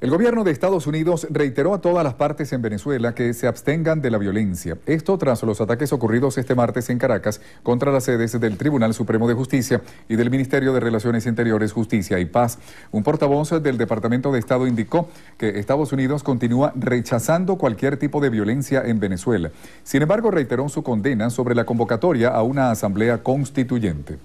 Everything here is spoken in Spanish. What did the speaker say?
El gobierno de Estados Unidos reiteró a todas las partes en Venezuela que se abstengan de la violencia. Esto tras los ataques ocurridos este martes en Caracas contra las sedes del Tribunal Supremo de Justicia y del Ministerio de Relaciones Interiores, Justicia y Paz. Un portavoz del Departamento de Estado indicó que Estados Unidos continúa rechazando cualquier tipo de violencia en Venezuela. Sin embargo, reiteró su condena sobre la convocatoria a una asamblea constituyente.